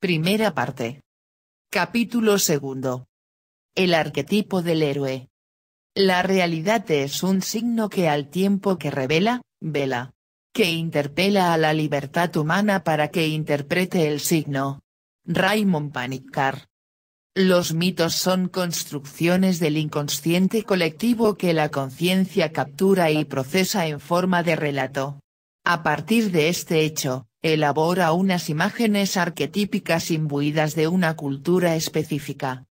Primera parte. Capítulo segundo. El arquetipo del héroe. La realidad es un signo que al tiempo que revela, vela. Que interpela a la libertad humana para que interprete el signo. Raymond Panikkar. Los mitos son construcciones del inconsciente colectivo que la conciencia captura y procesa en forma de relato. A partir de este hecho, elabora unas imágenes arquetípicas imbuidas de una cultura específica.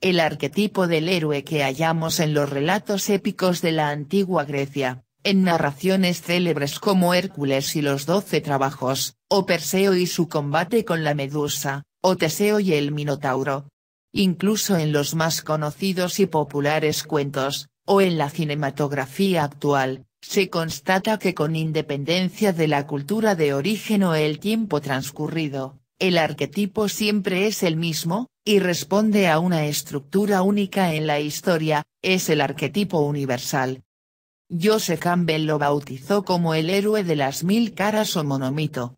El arquetipo del héroe que hallamos en los relatos épicos de la antigua Grecia, en narraciones célebres como Hércules y los Doce Trabajos, o Perseo y su combate con la Medusa, o Teseo y el Minotauro. Incluso en los más conocidos y populares cuentos, o en la cinematografía actual, se constata que con independencia de la cultura de origen o el tiempo transcurrido, el arquetipo siempre es el mismo, y responde a una estructura única en la historia, es el arquetipo universal. Joseph Campbell lo bautizó como el héroe de las mil caras o monomito.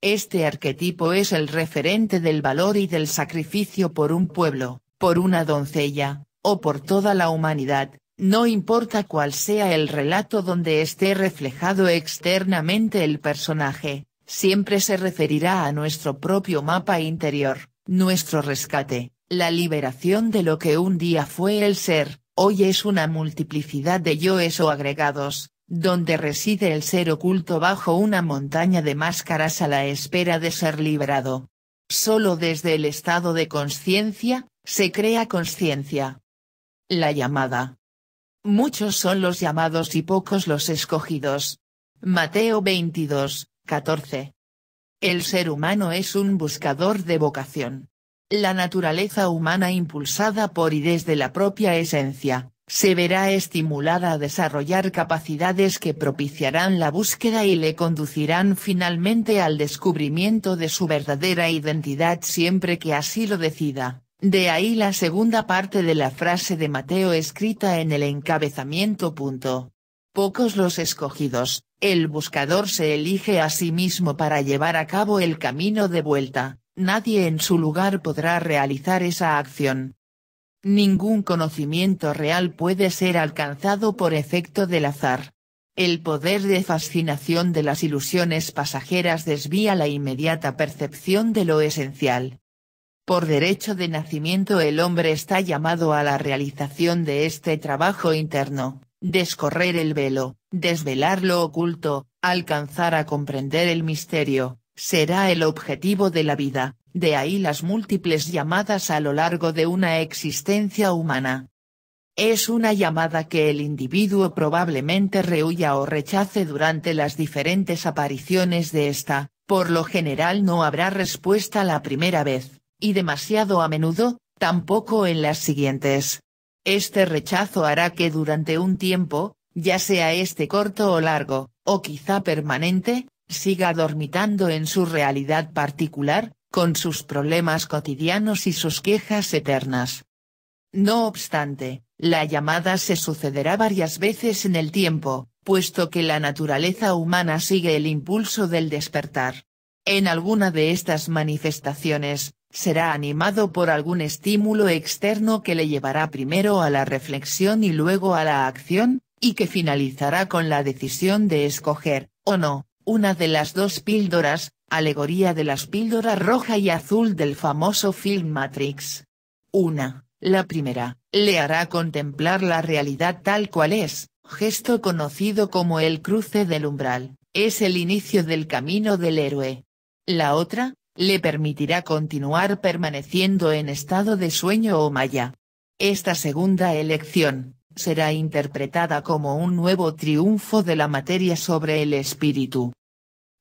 Este arquetipo es el referente del valor y del sacrificio por un pueblo, por una doncella, o por toda la humanidad, no importa cuál sea el relato donde esté reflejado externamente el personaje, siempre se referirá a nuestro propio mapa interior, nuestro rescate, la liberación de lo que un día fue el ser, hoy es una multiplicidad de yoes o agregados, donde reside el ser oculto bajo una montaña de máscaras a la espera de ser liberado. Solo desde el estado de conciencia, se crea conciencia. La llamada, Muchos son los llamados y pocos los escogidos. Mateo 22, 14. El ser humano es un buscador de vocación. La naturaleza humana impulsada por y desde la propia esencia, se verá estimulada a desarrollar capacidades que propiciarán la búsqueda y le conducirán finalmente al descubrimiento de su verdadera identidad siempre que así lo decida. De ahí la segunda parte de la frase de Mateo escrita en el encabezamiento. Pocos los escogidos, el buscador se elige a sí mismo para llevar a cabo el camino de vuelta, nadie en su lugar podrá realizar esa acción. Ningún conocimiento real puede ser alcanzado por efecto del azar. El poder de fascinación de las ilusiones pasajeras desvía la inmediata percepción de lo esencial. Por derecho de nacimiento el hombre está llamado a la realización de este trabajo interno, descorrer el velo, desvelar lo oculto, alcanzar a comprender el misterio, será el objetivo de la vida, de ahí las múltiples llamadas a lo largo de una existencia humana. Es una llamada que el individuo probablemente rehuya o rechace durante las diferentes apariciones de esta, por lo general no habrá respuesta la primera vez, y demasiado a menudo, tampoco en las siguientes. Este rechazo hará que durante un tiempo, ya sea este corto o largo, o quizá permanente, siga dormitando en su realidad particular, con sus problemas cotidianos y sus quejas eternas. No obstante, la llamada se sucederá varias veces en el tiempo, puesto que la naturaleza humana sigue el impulso del despertar. En alguna de estas manifestaciones, será animado por algún estímulo externo que le llevará primero a la reflexión y luego a la acción, y que finalizará con la decisión de escoger, o no, una de las dos píldoras, alegoría de las píldoras roja y azul del famoso film Matrix. Una, la primera, le hará contemplar la realidad tal cual es, gesto conocido como el cruce del umbral, es el inicio del camino del héroe. La otra, le permitirá continuar permaneciendo en estado de sueño o maya. Esta segunda elección, será interpretada como un nuevo triunfo de la materia sobre el espíritu.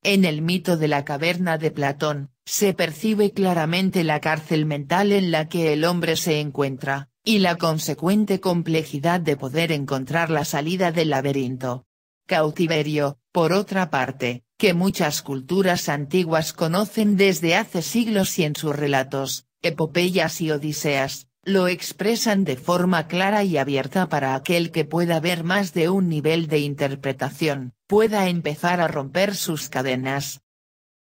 En el mito de la caverna de Platón, se percibe claramente la cárcel mental en la que el hombre se encuentra, y la consecuente complejidad de poder encontrar la salida del laberinto. Cautiverio, por otra parte, que muchas culturas antiguas conocen desde hace siglos y en sus relatos, epopeyas y odiseas, lo expresan de forma clara y abierta para aquel que pueda ver más de un nivel de interpretación, pueda empezar a romper sus cadenas.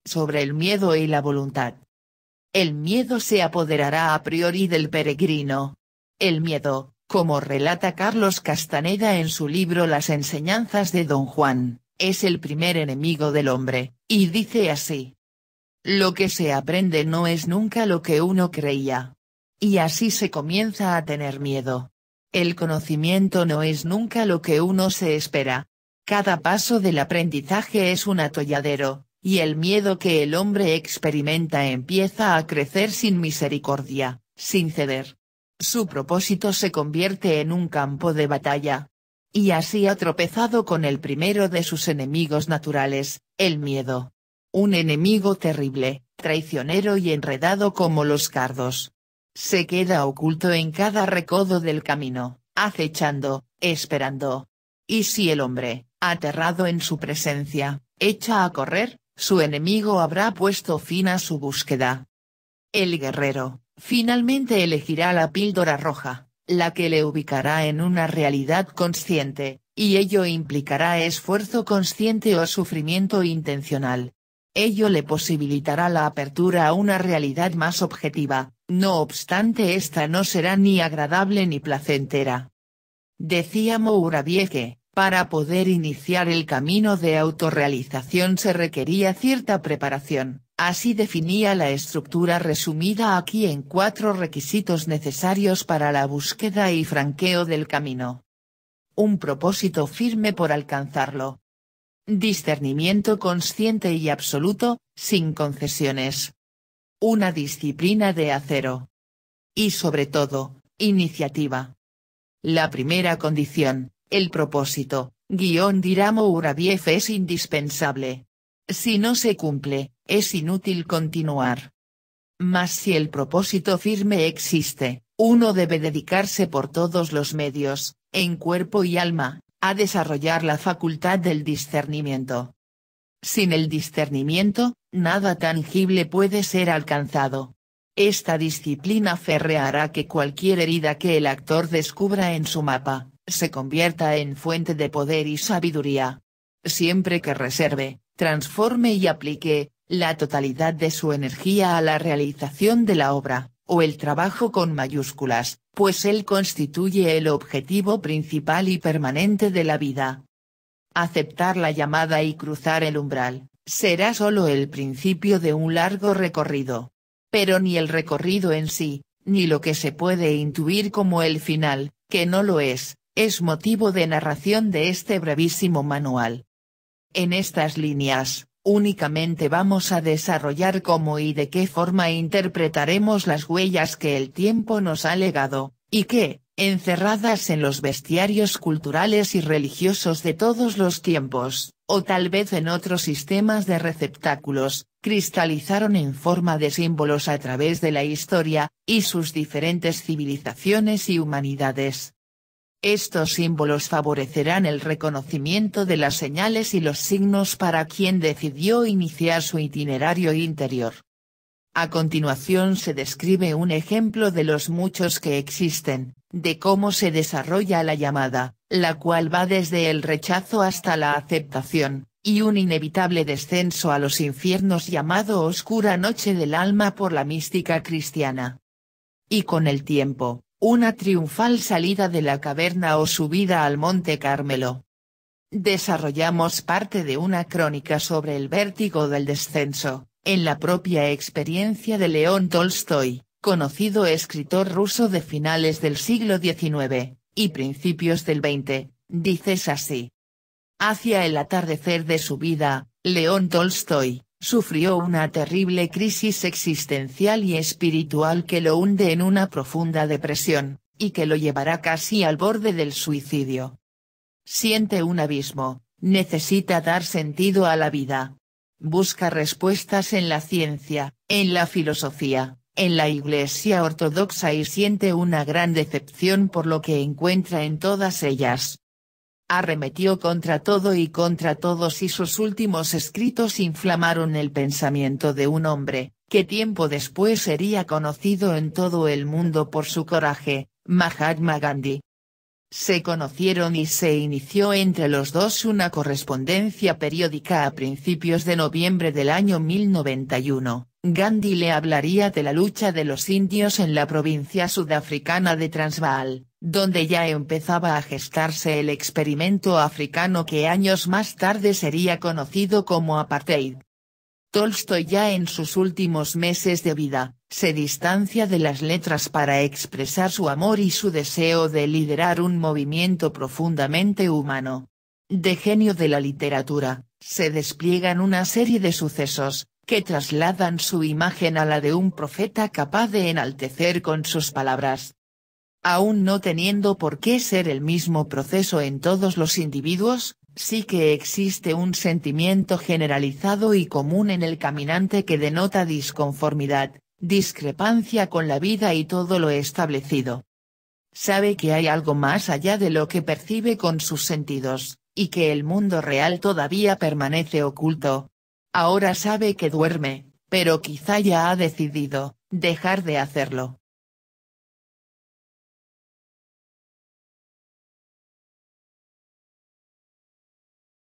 Sobre el miedo y la voluntad. El miedo se apoderará a priori del peregrino. El miedo, como relata Carlos Castaneda en su libro Las enseñanzas de Don Juan, es el primer enemigo del hombre, y dice así. Lo que se aprende no es nunca lo que uno creía. Y así se comienza a tener miedo. El conocimiento no es nunca lo que uno se espera. Cada paso del aprendizaje es un atolladero, y el miedo que el hombre experimenta empieza a crecer sin misericordia, sin ceder. Su propósito se convierte en un campo de batalla, y así ha tropezado con el primero de sus enemigos naturales, el miedo. Un enemigo terrible, traicionero y enredado como los cardos. Se queda oculto en cada recodo del camino, acechando, esperando. Y si el hombre, aterrado en su presencia, echa a correr, su enemigo habrá puesto fin a su búsqueda. El guerrero, finalmente elegirá la píldora roja la que le ubicará en una realidad consciente, y ello implicará esfuerzo consciente o sufrimiento intencional. Ello le posibilitará la apertura a una realidad más objetiva, no obstante esta no será ni agradable ni placentera. Decía Mourabie que, para poder iniciar el camino de autorrealización se requería cierta preparación, Así definía la estructura resumida aquí en cuatro requisitos necesarios para la búsqueda y franqueo del camino. Un propósito firme por alcanzarlo. Discernimiento consciente y absoluto, sin concesiones. Una disciplina de acero. Y sobre todo, iniciativa. La primera condición, el propósito, guión Diramo Urabiev es indispensable si no se cumple, es inútil continuar. Mas si el propósito firme existe, uno debe dedicarse por todos los medios, en cuerpo y alma, a desarrollar la facultad del discernimiento. Sin el discernimiento, nada tangible puede ser alcanzado. Esta disciplina férrea hará que cualquier herida que el actor descubra en su mapa, se convierta en fuente de poder y sabiduría. Siempre que reserve, transforme y aplique, la totalidad de su energía a la realización de la obra, o el trabajo con mayúsculas, pues él constituye el objetivo principal y permanente de la vida. Aceptar la llamada y cruzar el umbral, será sólo el principio de un largo recorrido. Pero ni el recorrido en sí, ni lo que se puede intuir como el final, que no lo es, es motivo de narración de este brevísimo manual. En estas líneas, únicamente vamos a desarrollar cómo y de qué forma interpretaremos las huellas que el tiempo nos ha legado, y que, encerradas en los bestiarios culturales y religiosos de todos los tiempos, o tal vez en otros sistemas de receptáculos, cristalizaron en forma de símbolos a través de la historia, y sus diferentes civilizaciones y humanidades. Estos símbolos favorecerán el reconocimiento de las señales y los signos para quien decidió iniciar su itinerario interior. A continuación se describe un ejemplo de los muchos que existen, de cómo se desarrolla la llamada, la cual va desde el rechazo hasta la aceptación, y un inevitable descenso a los infiernos llamado Oscura Noche del Alma por la mística cristiana. Y con el tiempo, una triunfal salida de la caverna o subida al Monte Carmelo. Desarrollamos parte de una crónica sobre el vértigo del descenso, en la propia experiencia de León Tolstoy, conocido escritor ruso de finales del siglo XIX, y principios del XX, dices así. Hacia el atardecer de su vida, León Tolstoy, sufrió una terrible crisis existencial y espiritual que lo hunde en una profunda depresión, y que lo llevará casi al borde del suicidio. Siente un abismo, necesita dar sentido a la vida. Busca respuestas en la ciencia, en la filosofía, en la Iglesia ortodoxa y siente una gran decepción por lo que encuentra en todas ellas arremetió contra todo y contra todos y sus últimos escritos inflamaron el pensamiento de un hombre, que tiempo después sería conocido en todo el mundo por su coraje, Mahatma Gandhi. Se conocieron y se inició entre los dos una correspondencia periódica a principios de noviembre del año 1091. Gandhi le hablaría de la lucha de los indios en la provincia sudafricana de Transvaal, donde ya empezaba a gestarse el experimento africano que años más tarde sería conocido como apartheid. Tolstoy ya en sus últimos meses de vida, se distancia de las letras para expresar su amor y su deseo de liderar un movimiento profundamente humano. De genio de la literatura, se despliegan una serie de sucesos, que trasladan su imagen a la de un profeta capaz de enaltecer con sus palabras, aún no teniendo por qué ser el mismo proceso en todos los individuos, sí que existe un sentimiento generalizado y común en el caminante que denota disconformidad, discrepancia con la vida y todo lo establecido. Sabe que hay algo más allá de lo que percibe con sus sentidos, y que el mundo real todavía permanece oculto. Ahora sabe que duerme, pero quizá ya ha decidido, dejar de hacerlo.